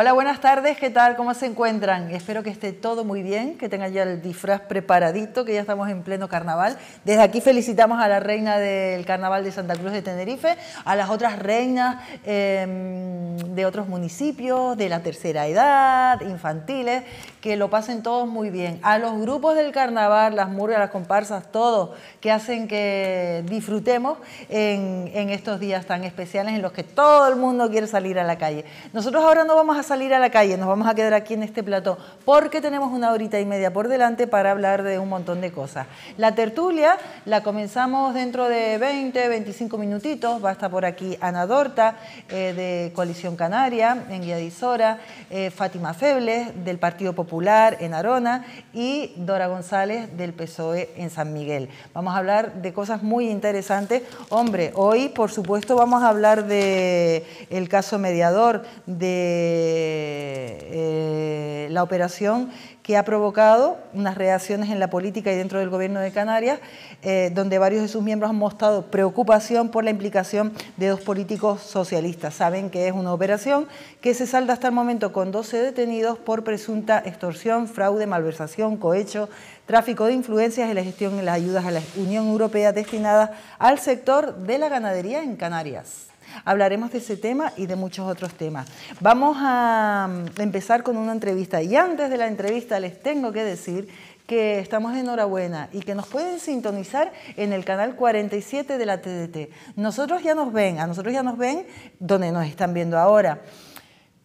Hola, buenas tardes, ¿qué tal? ¿Cómo se encuentran? Espero que esté todo muy bien, que tenga ya el disfraz preparadito, que ya estamos en pleno carnaval. Desde aquí felicitamos a la reina del carnaval de Santa Cruz de Tenerife, a las otras reinas em, de otros municipios, de la tercera edad, infantiles, que lo pasen todos muy bien. A los grupos del carnaval, las murgas, las comparsas, todo que hacen que disfrutemos en, estos días tan especiales en los que todo el mundo quiere salir a la calle. Nosotros ahora no vamos a salir a la calle, nos vamos a quedar aquí en este plató, porque tenemos una horita y media por delante para hablar de un montón de cosas. La tertulia la comenzamos dentro de 20, 25 minutitos, va a estar por aquí Ana Dorta, eh, de Coalición Canaria, en Guía de Isora, eh, Fátima Febles, del Partido Popular, en Arona y Dora González del PSOE en San Miguel. Vamos a hablar de cosas muy interesantes. Hombre, hoy por supuesto vamos a hablar de el caso mediador de eh, la operación que ha provocado unas reacciones en la política y dentro del gobierno de Canarias, eh, donde varios de sus miembros han mostrado preocupación por la implicación de dos políticos socialistas. Saben que es una operación que se salda hasta el momento con 12 detenidos por presunta extorsión, fraude, malversación, cohecho, tráfico de influencias y la gestión de las ayudas a la Unión Europea destinadas al sector de la ganadería en Canarias. Hablaremos de ese tema y de muchos otros temas. Vamos a mm, empezar con una entrevista y antes de la entrevista les tengo que decir que estamos enhorabuena y que nos pueden sintonizar en el canal 47 de la TDT. Nosotros ya nos ven, a nosotros ya nos ven donde nos están viendo ahora,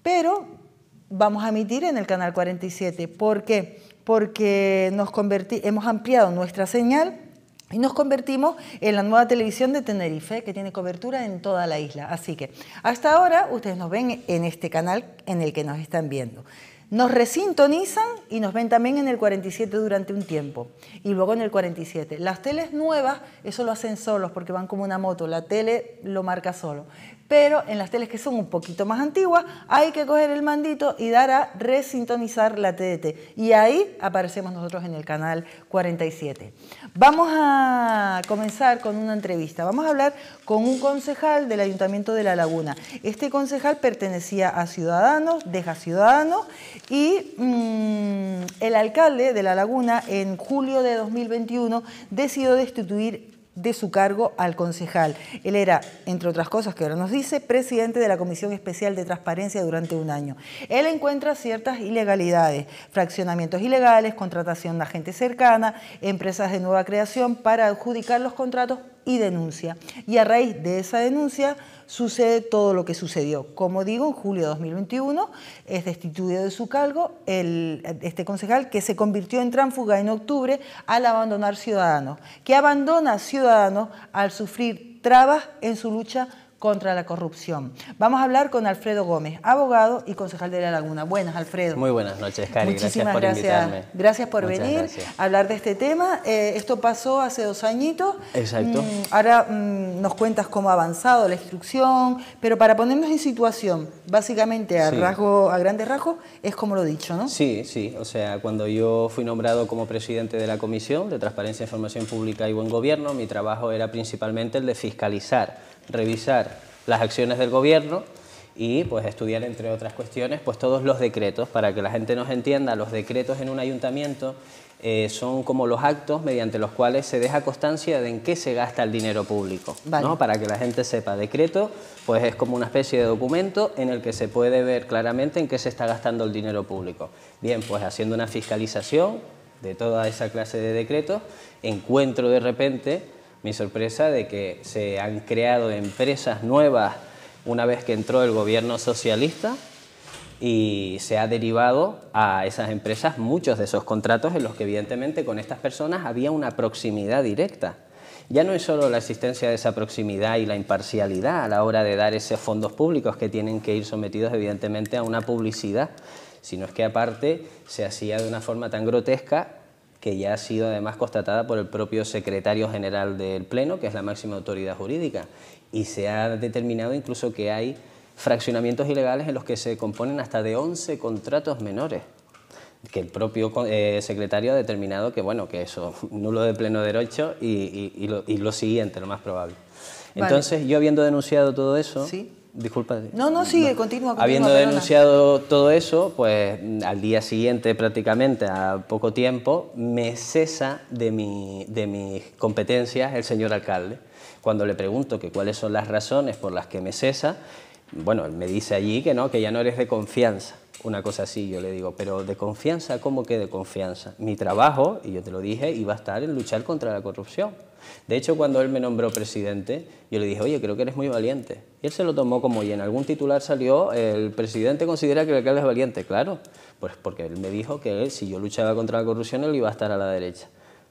pero vamos a emitir en el canal 47. ¿Por qué? Porque nos hemos ampliado nuestra señal y nos convertimos en la nueva televisión de Tenerife, que tiene cobertura en toda la isla. Así que hasta ahora ustedes nos ven en este canal en el que nos están viendo. Nos resintonizan y nos ven también en el 47 durante un tiempo y luego en el 47. Las teles nuevas, eso lo hacen solos porque van como una moto, la tele lo marca solo pero en las teles que son un poquito más antiguas hay que coger el mandito y dar a resintonizar la TDT. Y ahí aparecemos nosotros en el canal 47. Vamos a comenzar con una entrevista. Vamos a hablar con un concejal del Ayuntamiento de La Laguna. Este concejal pertenecía a Ciudadanos, deja Ciudadanos y mm, el alcalde de La Laguna en julio de 2021 decidió destituir de su cargo al concejal. Él era, entre otras cosas que ahora nos dice, presidente de la Comisión Especial de Transparencia durante un año. Él encuentra ciertas ilegalidades, fraccionamientos ilegales, contratación de gente cercana, empresas de nueva creación para adjudicar los contratos y denuncia. Y a raíz de esa denuncia sucede todo lo que sucedió. Como digo, en julio de 2021 es destituido de su cargo el, este concejal que se convirtió en tránfuga en octubre al abandonar Ciudadanos, que abandona Ciudadanos al sufrir trabas en su lucha contra la corrupción. Vamos a hablar con Alfredo Gómez, abogado y concejal de La Laguna. Buenas, Alfredo. Muy buenas noches, Cari. Muchísimas gracias por gracias, Gracias por venir a hablar de este tema. Eh, esto pasó hace dos añitos. Exacto. Mm, ahora mm, nos cuentas cómo ha avanzado la instrucción, pero para ponernos en situación, básicamente a, rasgo, a grandes rasgos, es como lo dicho, ¿no? Sí, sí. O sea, cuando yo fui nombrado como presidente de la Comisión de Transparencia, Información Pública y Buen Gobierno, mi trabajo era principalmente el de fiscalizar revisar las acciones del gobierno y pues estudiar entre otras cuestiones pues todos los decretos para que la gente nos entienda los decretos en un ayuntamiento eh, son como los actos mediante los cuales se deja constancia de en qué se gasta el dinero público para que la gente sepa decreto pues es como una especie de documento en el que se puede ver claramente en qué se está gastando el dinero público bien pues haciendo una fiscalización de toda esa clase de decretos encuentro de repente mi sorpresa de que se han creado empresas nuevas una vez que entró el gobierno socialista y se ha derivado a esas empresas muchos de esos contratos en los que evidentemente con estas personas había una proximidad directa. Ya no es solo la existencia de esa proximidad y la imparcialidad a la hora de dar esos fondos públicos que tienen que ir sometidos evidentemente a una publicidad, sino es que aparte se hacía de una forma tan grotesca que ya ha sido además constatada por el propio secretario general del Pleno, que es la máxima autoridad jurídica, y se ha determinado incluso que hay fraccionamientos ilegales en los que se componen hasta de 11 contratos menores que el propio eh, secretario ha determinado que bueno que eso nulo de pleno derecho y, y, lo, siguiente lo más probable entonces yo habiendo denunciado todo eso ¿Sí? Disculpa. No, no, sigue, continúa. Habiendo denunciado todo eso, pues al día siguiente prácticamente, a poco tiempo, me cesa de, mi, de mis competencias el señor alcalde. Cuando le pregunto que cuáles son las razones por las que me cesa, bueno, me dice allí que no, que ya no eres de confianza. Una cosa así, yo le digo, pero de confianza, ¿cómo que de confianza? Mi trabajo, y yo te lo dije, iba a estar en luchar contra la corrupción. De hecho, cuando él me nombró presidente, yo le dije, oye, creo que eres muy valiente. Y él se lo tomó como, y en algún titular salió, el presidente considera que el alcalde es valiente. Claro, pues porque él me dijo que si yo luchaba contra la corrupción, él iba a estar a la derecha.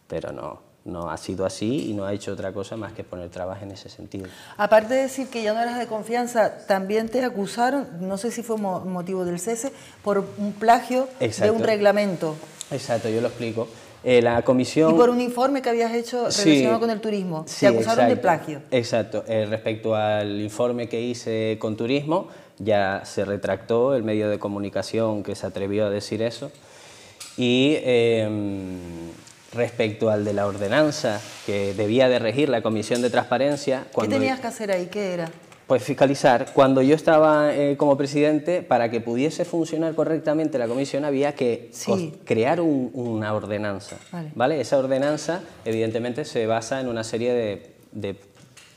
Pero no, no ha sido así y no ha hecho otra cosa más que poner trabajo en ese sentido. Aparte de decir que ya no eras de confianza, también te acusaron, no sé si fue motivo del cese, por un plagio de un reglamento. Exacto, yo lo explico. Eh, la comisión... Y por un informe que habías hecho relacionado con el turismo. se acusaron de plagio. Exacto. Eh, respecto al informe que hice con turismo, ya se retractó el medio de comunicación que se atrevió a decir eso. Y em, respecto al de la ordenanza que debía de regir la Comisión de Transparencia... ¿Qué tenías que hacer ahí? ¿Qué era? Pues fiscalizar. Cuando yo estaba eh, como presidente, para que pudiese funcionar correctamente la comisión había que crear una ordenanza. Vale. Esa ordenanza, evidentemente, se basa en una serie de, de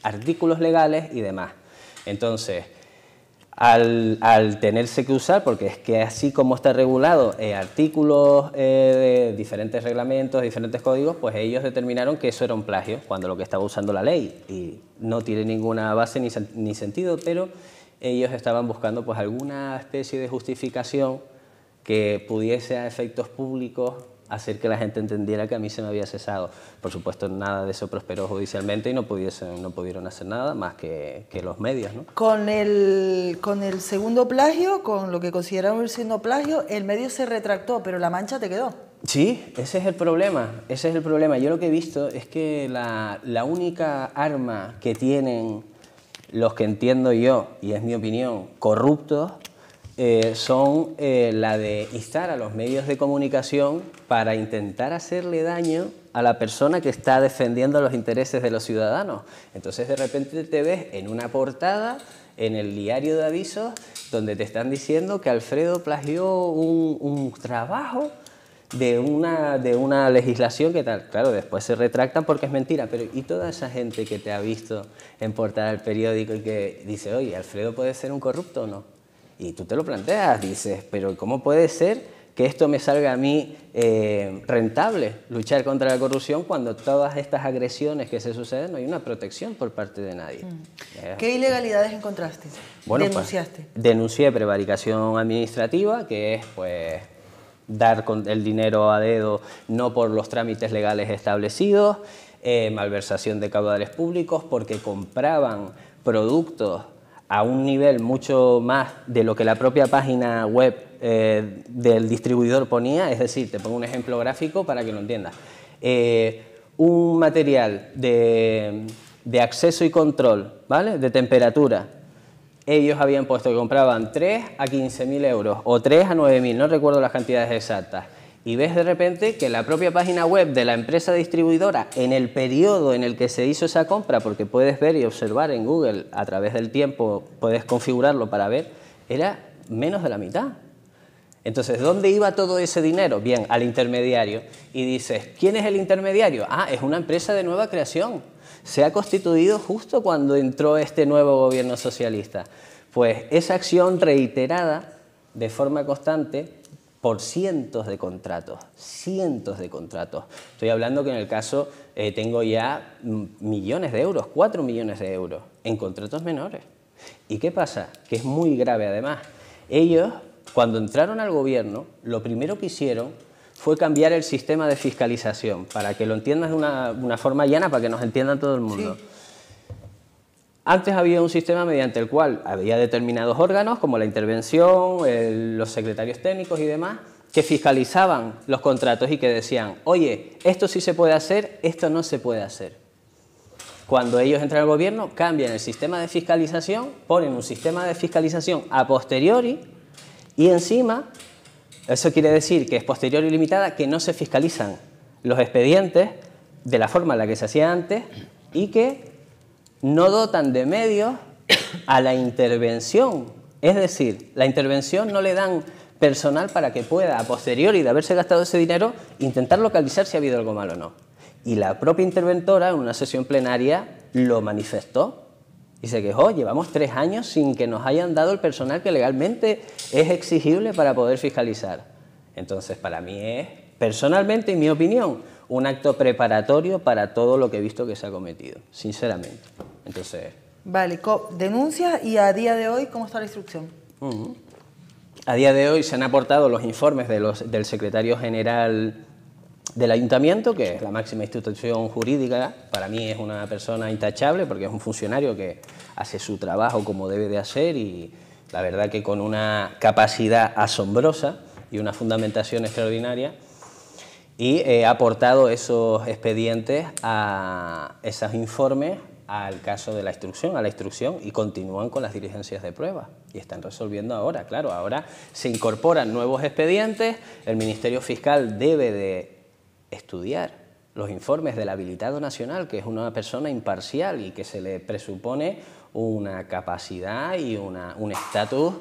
artículos legales y demás. Entonces, al, tenerse que usar, porque es que así como está regulado eh, artículos eh, de diferentes reglamentos, diferentes códigos, pues ellos determinaron que eso era un plagio, cuando lo que estaba usando la ley, y no tiene ninguna base ni, ni sentido, pero ellos estaban buscando pues alguna especie de justificación que pudiese a efectos públicos hacer que la gente entendiera que a mí se me había cesado. Por supuesto, nada de eso prosperó judicialmente y no, no pudieron hacer nada más que, los medios. Con, el, con el segundo plagio, con lo que consideraron el segundo plagio, el medio se retractó, pero la mancha te quedó. Sí, ese es el problema, ese es el problema. Yo lo que he visto es que la, la única arma que tienen los que entiendo yo, y es mi opinión, corruptos, eh, son eh, la de instar a los medios de comunicación para intentar hacerle daño a la persona que está defendiendo los intereses de los ciudadanos. Entonces de repente te ves en una portada, en el diario de avisos, donde te están diciendo que Alfredo plagió un, trabajo de una, de una legislación que tal, claro, después se retractan porque es mentira, pero ¿y toda esa gente que te ha visto en portada del periódico y que dice, oye, Alfredo puede ser un corrupto o no? Y tú te lo planteas, dices, pero ¿cómo puede ser que esto me salga a mí eh, rentable, luchar contra la corrupción, cuando todas estas agresiones que se suceden no hay una protección por parte de nadie. Mm. ¿Qué ilegalidades encontraste? Pues, ¿Denunciaste? denuncié prevaricación administrativa, que es pues dar el dinero a dedo no por los trámites legales establecidos, eh, malversación de caudales públicos porque compraban productos a un nivel mucho más de lo que la propia página web eh, del distribuidor ponía, es decir, te pongo un ejemplo gráfico para que lo entiendas. Eh, un material de, de, acceso y control, ¿vale? De temperatura. Ellos habían puesto que compraban 3 a 15.000 euros o 3 a 9.000, no recuerdo las cantidades exactas y ves de repente que la propia página web de la empresa distribuidora, en el periodo en el que se hizo esa compra, porque puedes ver y observar en Google a través del tiempo, puedes configurarlo para ver, era menos de la mitad. Entonces, ¿dónde iba todo ese dinero? Bien, al intermediario. Y dices, ¿quién es el intermediario? Ah, es una empresa de nueva creación. Se ha constituido justo cuando entró este nuevo gobierno socialista. Pues esa acción reiterada de forma constante por cientos de contratos, cientos de contratos. Estoy hablando que en el caso eh, tengo ya mm, millones de euros, cuatro millones de euros en contratos menores. ¿Y qué pasa? Que es muy grave además. Ellos, cuando entraron al gobierno, lo primero que hicieron fue cambiar el sistema de fiscalización, para que lo entiendas de una, forma llana, para que nos entienda todo el mundo. Antes había un sistema mediante el cual había determinados órganos, como la intervención, los secretarios técnicos y demás, que fiscalizaban los contratos y que decían, oye, esto sí se puede hacer, esto no se puede hacer. Cuando ellos entran al gobierno, cambian el sistema de fiscalización, ponen un sistema de fiscalización a posteriori y encima, eso quiere decir que es posterior y limitada, que no se fiscalizan los expedientes de la forma en la que se hacía antes y que no dotan de medios a la intervención. Es decir, la intervención no le dan personal para que pueda, a posteriori de haberse gastado ese dinero, intentar localizar si ha habido algo malo o no. Y la propia interventora en una sesión plenaria lo manifestó y se quejó, oh, llevamos tres años sin que nos hayan dado el personal que legalmente es exigible para poder fiscalizar. Entonces, para mí es, personalmente, y mi opinión, un acto preparatorio para todo lo que he visto que se ha cometido, sinceramente. Entonces. Vale, denuncia y a día de hoy, ¿cómo está la instrucción? A día de hoy se han aportado los informes del secretario general del ayuntamiento, que es la máxima institución jurídica, para mí es una persona intachable porque es un funcionario que hace su trabajo como debe de hacer y la verdad que con una capacidad asombrosa y una fundamentación extraordinaria y eh, ha aportado esos expedientes, a esos informes al caso de la instrucción, a la instrucción y continúan con las diligencias de prueba y están resolviendo ahora, claro, ahora se incorporan nuevos expedientes, el Ministerio Fiscal debe de estudiar los informes del habilitado nacional, que es una persona imparcial y que se le presupone una capacidad y una, un estatus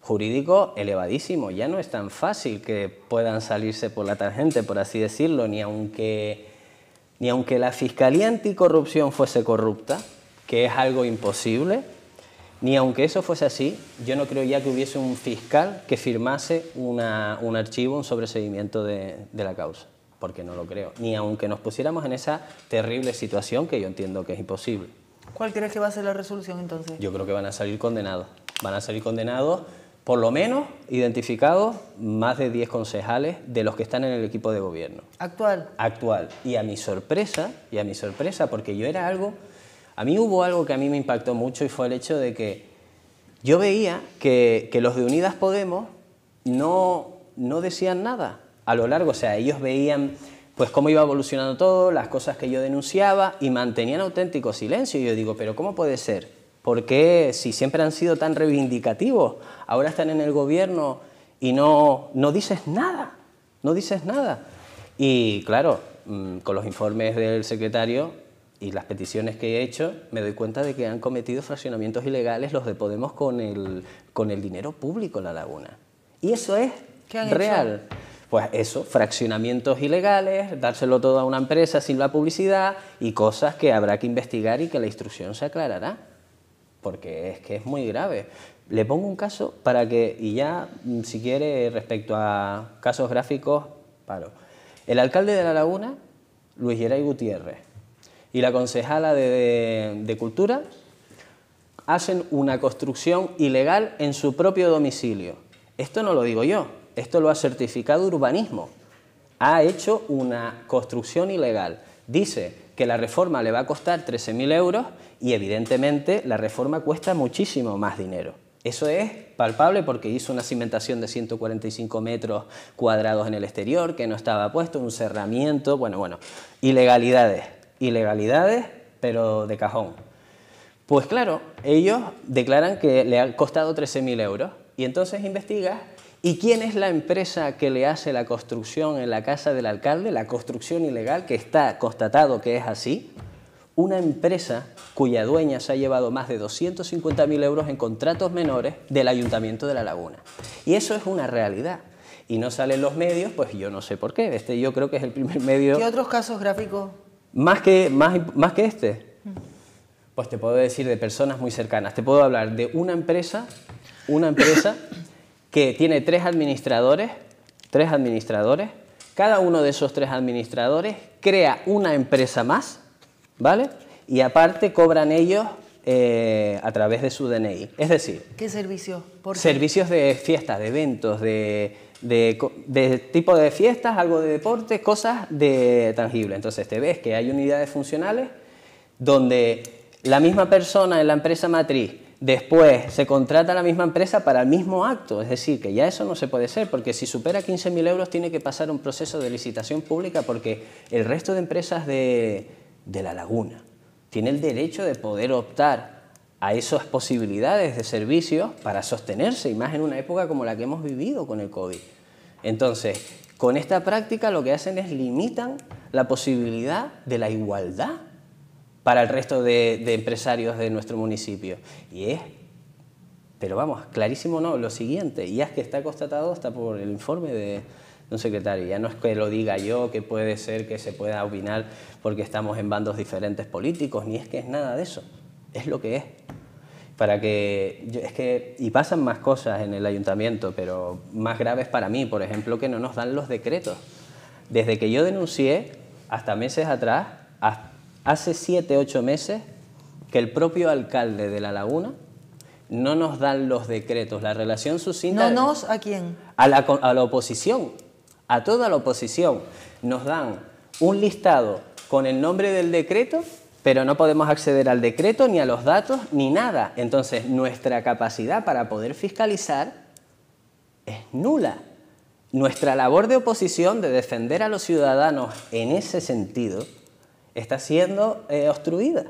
jurídico elevadísimo. Ya no es tan fácil que puedan salirse por la tangente, por así decirlo, ni aunque, ni aunque la Fiscalía Anticorrupción fuese corrupta, que es algo imposible, ni aunque eso fuese así, yo no creo ya que hubiese un fiscal que firmase un archivo, un sobreseguimiento de, de la causa, porque no lo creo, ni aunque nos pusiéramos en esa terrible situación que yo entiendo que es imposible. ¿Cuál crees que va a ser la resolución entonces? Yo creo que van a salir condenados. Van a salir condenados por lo menos identificados más de 10 concejales de los que están en el equipo de gobierno. Actual. Actual. Y a mi sorpresa, y a mi sorpresa, porque yo era algo, a mí hubo algo que a mí me impactó mucho y fue el hecho de que yo veía que, los de Unidas Podemos no, no decían nada a lo largo, o sea, ellos veían pues cómo iba evolucionando todo, las cosas que yo denunciaba y mantenían auténtico silencio. Y yo digo, pero ¿cómo puede ser porque si siempre han sido tan reivindicativos, ahora están en el gobierno y no, no dices nada? No dices nada. Y claro, mm, con los informes del secretario y las peticiones que he hecho, me doy cuenta de que han cometido fraccionamientos ilegales los de Podemos con el, con el dinero público en la laguna. Y eso es real. Pues eso, fraccionamientos ilegales, dárselo todo a una empresa sin la publicidad y cosas que habrá que investigar y que la instrucción se aclarará porque es que es muy grave. Le pongo un caso para que, y ya mm, si quiere, respecto a casos gráficos, paro. El alcalde de La Laguna, Luis Geray Gutiérrez, y la concejala de, Cultura hacen una construcción ilegal en su propio domicilio. Esto no lo digo yo, esto lo ha certificado urbanismo. Ha hecho una construcción ilegal. Dice que la reforma le va a costar 13.000 euros y evidentemente la reforma cuesta muchísimo más dinero. Eso es palpable porque hizo una cimentación de 145 metros cuadrados en el exterior que no estaba puesto, un cerramiento, bueno, bueno, ilegalidades, ilegalidades, pero de cajón. Pues claro, ellos declaran que le ha costado 13.000 euros y entonces investiga ¿Y quién es la empresa que le hace la construcción en la casa del alcalde, la construcción ilegal, que está constatado que es así? Una empresa cuya dueña se ha llevado más de 250.000 euros en contratos menores del Ayuntamiento de La Laguna. Y eso es una realidad. Y no salen los medios, pues yo no sé por qué. Este yo creo que es el primer medio... ¿Y otros casos gráficos? Más que, más, más que este. Pues te puedo decir de personas muy cercanas. Te puedo hablar de una empresa, una empresa que tiene tres administradores, tres administradores, cada uno de esos tres administradores crea una empresa más, ¿vale? Y aparte cobran ellos eh, a través de su DNI. Es decir... ¿Qué servicios? Servicios de fiestas, de eventos, de, tipo de fiestas, algo de deporte, cosas de tangible. Entonces te ves que hay unidades funcionales donde la misma persona en la empresa matriz Después se contrata la misma empresa para el mismo acto, es decir, que ya eso no se puede hacer porque si supera 15.000 euros tiene que pasar un proceso de licitación pública, porque el resto de empresas de, de la laguna tiene el derecho de poder optar a esas posibilidades de servicios para sostenerse, y más en una época como la que hemos vivido con el COVID. Entonces, con esta práctica lo que hacen es limitan la posibilidad de la igualdad para el resto de, de empresarios de nuestro municipio. Y es pero vamos, clarísimo no, lo siguiente, y es que está constatado hasta por el informe de, un secretario, ya no es que lo diga yo, que puede ser que se pueda opinar porque estamos en bandos diferentes políticos, ni es que es nada de eso, es lo que es. Para que, es que, y pasan más cosas en el ayuntamiento, pero más graves para mí, por ejemplo, que no nos dan los decretos. Desde que yo denuncié, hasta meses atrás, hasta hace siete, ocho meses que el propio alcalde de La Laguna no nos dan los decretos. La relación sucinta... ¿No nos a quién? A la, a la oposición, a toda la oposición. Nos dan un listado con el nombre del decreto, pero no podemos acceder al decreto, ni a los datos, ni nada. Entonces, nuestra capacidad para poder fiscalizar es nula. Nuestra labor de oposición, de defender a los ciudadanos en ese sentido, está siendo eh, obstruida.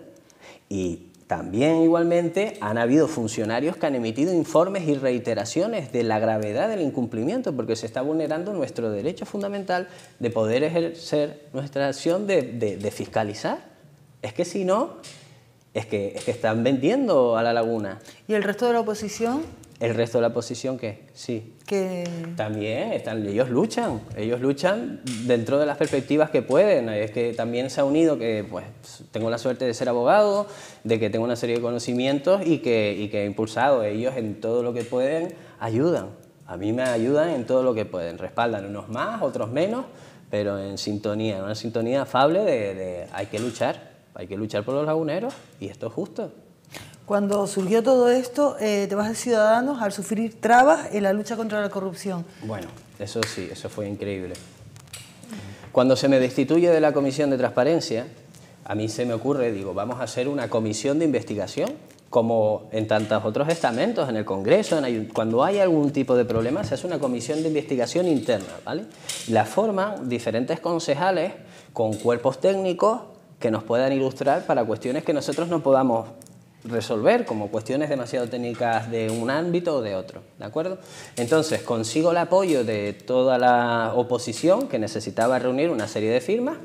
Y también igualmente han habido funcionarios que han emitido informes y reiteraciones de la gravedad del incumplimiento, porque se está vulnerando nuestro derecho fundamental de poder ejercer nuestra acción de, fiscalizar. Es que si no, es que, es que están vendiendo a la laguna. ¿Y el resto de la oposición? El resto de la oposición que Sí. Que... También, están, ellos luchan, ellos luchan dentro de las perspectivas que pueden. Es que también se ha unido que pues, tengo la suerte de ser abogado, de que tengo una serie de conocimientos y que, y he impulsado. Ellos en todo lo que pueden ayudan. A mí me ayudan en todo lo que pueden. Respaldan unos más, otros menos, pero en sintonía, en una sintonía afable de, de hay que luchar, hay que luchar por los laguneros y esto es justo. Cuando surgió todo esto, eh, te vas de Ciudadanos al sufrir trabas en la lucha contra la corrupción. Bueno, eso sí, eso fue increíble. Cuando se me destituye de la Comisión de Transparencia, a mí se me ocurre, digo, vamos a hacer una comisión de investigación, como en tantos otros estamentos, en el Congreso, cuando hay algún tipo de problema, se hace una comisión de investigación interna, ¿vale? La forman diferentes concejales con cuerpos técnicos que nos puedan ilustrar para cuestiones que nosotros no podamos resolver como cuestiones demasiado técnicas de un ámbito o de otro, ¿de acuerdo? Entonces consigo el apoyo de toda la oposición que necesitaba reunir una serie de firmas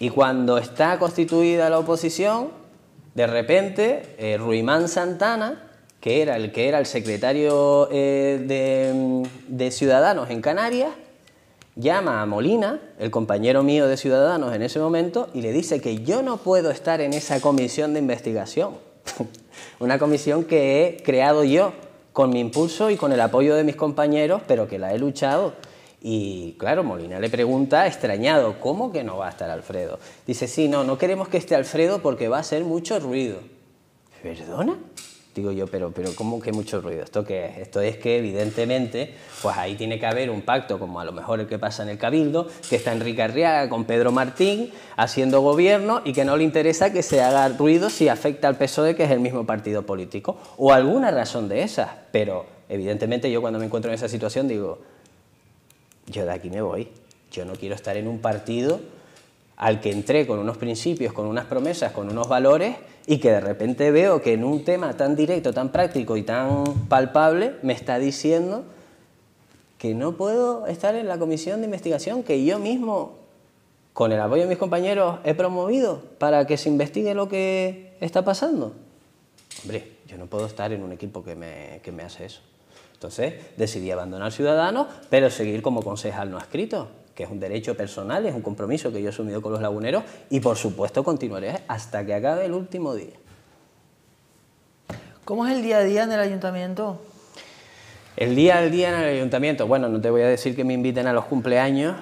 y cuando está constituida la oposición, de repente eh, Ruimán Santana, que era el que era el secretario eh, de, de Ciudadanos en Canarias, llama a Molina, el compañero mío de Ciudadanos en ese momento, y le dice que yo no puedo estar en esa comisión de investigación. Una comisión que he creado yo con mi impulso y con el apoyo de mis compañeros, pero que la he luchado. Y claro, Molina le pregunta, extrañado, ¿cómo que no va a estar Alfredo? Dice, sí, no, no queremos que esté Alfredo porque va a hacer mucho ruido. ¿Perdona? digo yo, pero, pero ¿cómo que mucho ruido? ¿Esto que es? Esto es que evidentemente, pues ahí tiene que haber un pacto, como a lo mejor el que pasa en el Cabildo, que está Enrique Arriaga con Pedro Martín haciendo gobierno y que no le interesa que se haga ruido si afecta al PSOE, que es el mismo partido político, o alguna razón de esas. Pero evidentemente yo cuando me encuentro en esa situación digo, yo de aquí me voy, yo no quiero estar en un partido al que entré con unos principios, con unas promesas, con unos valores y que de repente veo que en un tema tan directo, tan práctico y tan palpable me está diciendo que no puedo estar en la comisión de investigación que yo mismo, con el apoyo de mis compañeros, he promovido para que se investigue lo que está pasando. Hombre, yo no puedo estar en un equipo que me, que me hace eso. Entonces decidí abandonar Ciudadanos, pero seguir como concejal no escrito que es un derecho personal, es un compromiso que yo he asumido con los laguneros y por supuesto continuaré hasta que acabe el último día. ¿Cómo es el día a día en el ayuntamiento? El día al día en el ayuntamiento, bueno, no te voy a decir que me inviten a los cumpleaños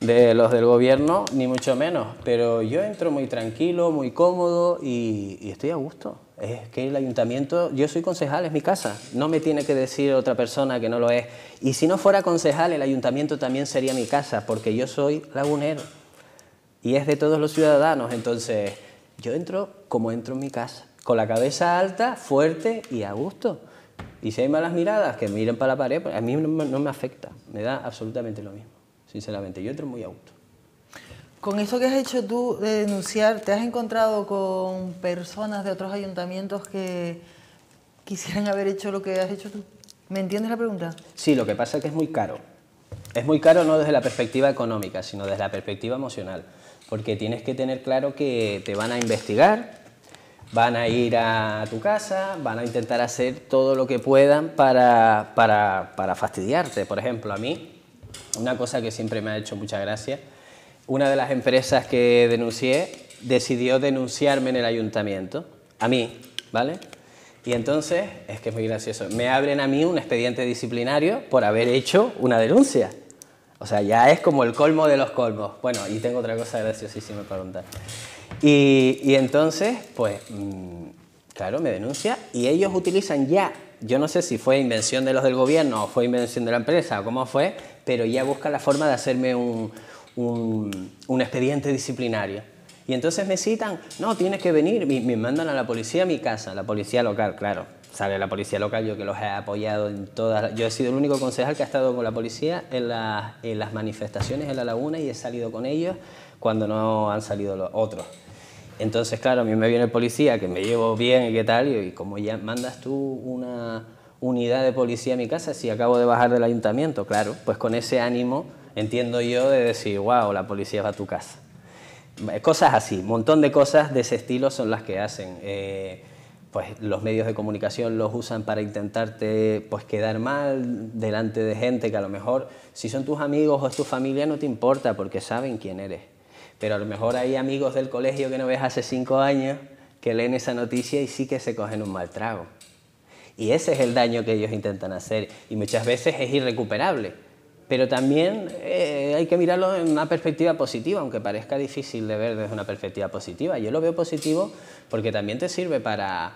de los del gobierno, ni mucho menos, pero yo entro muy tranquilo, muy cómodo y estoy a gusto es que el ayuntamiento, yo soy concejal, es mi casa, no me tiene que decir otra persona que no lo es. Y si no fuera concejal, el ayuntamiento también sería mi casa, porque yo soy lagunero y es de todos los ciudadanos. Entonces, yo entro como entro en mi casa, con la cabeza alta, fuerte y a gusto. Y si hay malas miradas, que miren para la pared, pues, a mí no, no me afecta, me da absolutamente lo mismo, sinceramente. Yo entro muy a gusto. Con eso que has hecho tú de denunciar, ¿te has encontrado con personas de otros ayuntamientos que quisieran haber hecho lo que has hecho tú? ¿Me entiendes la pregunta? Sí, lo que pasa es que es muy caro. Es muy caro no desde la perspectiva económica, sino desde la perspectiva emocional, porque tienes que tener claro que te van a investigar, van a ir a tu casa, van a intentar hacer todo lo que puedan para, para, fastidiarte. Por ejemplo, a mí, una cosa que siempre me ha hecho mucha gracia, una de las empresas que denuncié decidió denunciarme en el ayuntamiento, a mí, ¿vale? Y entonces, es que es muy gracioso, me abren a mí un expediente disciplinario por haber hecho una denuncia. O sea, ya es como el colmo de los colmos. Bueno, y tengo otra cosa graciosísima para contar. Y, entonces, pues, mm, claro, me denuncia y ellos utilizan ya, yo no sé si fue invención de los del gobierno o fue invención de la empresa o cómo fue, pero ya buscan la forma de hacerme un, un, expediente disciplinario. Y entonces me citan, no, tienes que venir, me mandan a la policía a mi casa, la policía local, claro. Sale la policía local, yo que los he apoyado en todas. Yo he sido el único concejal que ha estado con la policía en, en las manifestaciones en la laguna y he salido con ellos cuando no han salido los otros. Entonces, claro, a mí me viene el policía que me llevo bien y qué tal, y como ya mandas tú una unidad de policía a mi casa, si acabo de bajar del ayuntamiento, claro, pues con ese ánimo entiendo yo, de decir, wow, la policía va a tu casa. Eh, cosas así, un montón de cosas de ese estilo son las que hacen. Eh, pues los medios de comunicación los usan para intentarte pues quedar mal delante de gente que a lo mejor si son tus amigos o es tu familia no te importa porque saben quién eres. Pero a lo mejor hay amigos del colegio que no ves hace cinco años que leen esa noticia y sí que se cogen un mal trago. Y ese es el daño que ellos intentan hacer y muchas veces es irrecuperable pero también eh, hay que mirarlo en una perspectiva positiva, aunque parezca difícil de ver desde una perspectiva positiva. Yo lo veo positivo porque también te sirve para,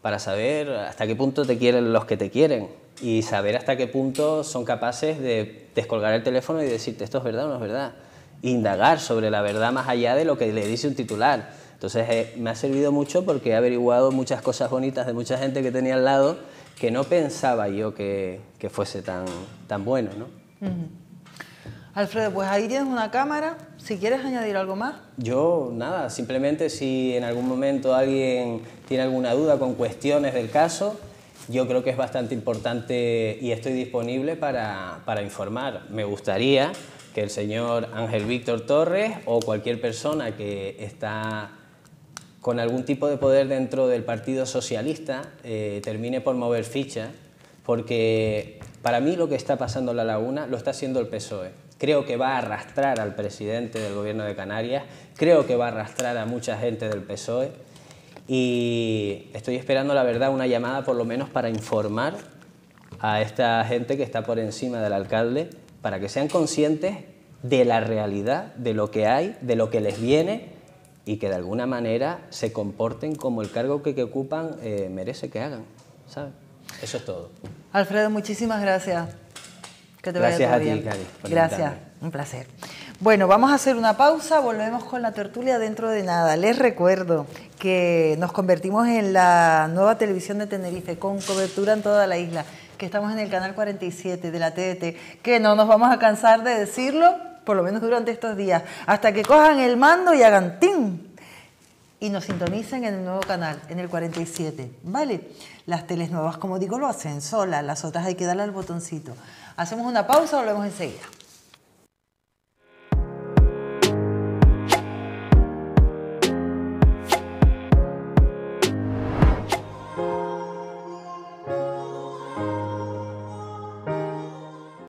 para saber hasta qué punto te quieren los que te quieren y saber hasta qué punto son capaces de descolgar el teléfono y decirte esto es verdad o no es verdad. Indagar sobre la verdad más allá de lo que le dice un titular. Entonces eh, me ha servido mucho porque he averiguado muchas cosas bonitas de mucha gente que tenía al lado que no pensaba yo que, que fuese tan, tan bueno. ¿no? Alfredo, pues ahí tienes una cámara, si quieres añadir algo más. Yo nada, simplemente si en algún momento alguien tiene alguna duda con cuestiones del caso, yo creo que es bastante importante y estoy disponible para, informar. Me gustaría que el señor Ángel Víctor Torres o cualquier persona que está con algún tipo de poder dentro del Partido Socialista eh, termine por mover ficha, porque para mí lo que está pasando en La Laguna lo está haciendo el PSOE. Creo que va a arrastrar al presidente del gobierno de Canarias, creo que va a arrastrar a mucha gente del PSOE y estoy esperando, la verdad, una llamada por lo menos para informar a esta gente que está por encima del alcalde para que sean conscientes de la realidad, de lo que hay, de lo que les viene y que de alguna manera se comporten como el cargo que, ocupan eh, merece que hagan. ¿sabes? Eso es todo. Alfredo, muchísimas gracias. Que te gracias a ti, Cari. Gracias, un placer. Bueno, vamos a hacer una pausa, volvemos con la tertulia dentro de nada. Les recuerdo que nos convertimos en la nueva televisión de Tenerife con cobertura en toda la isla, que estamos en el canal 47 de la TDT, que no nos vamos a cansar de decirlo, por lo menos durante estos días, hasta que cojan el mando y hagan ¡ting! y nos sintonicen en el nuevo canal, en el 47. ¿Vale? Las teles nuevas, como digo, lo hacen sola, las otras hay que darle al botoncito. Hacemos una pausa, volvemos enseguida.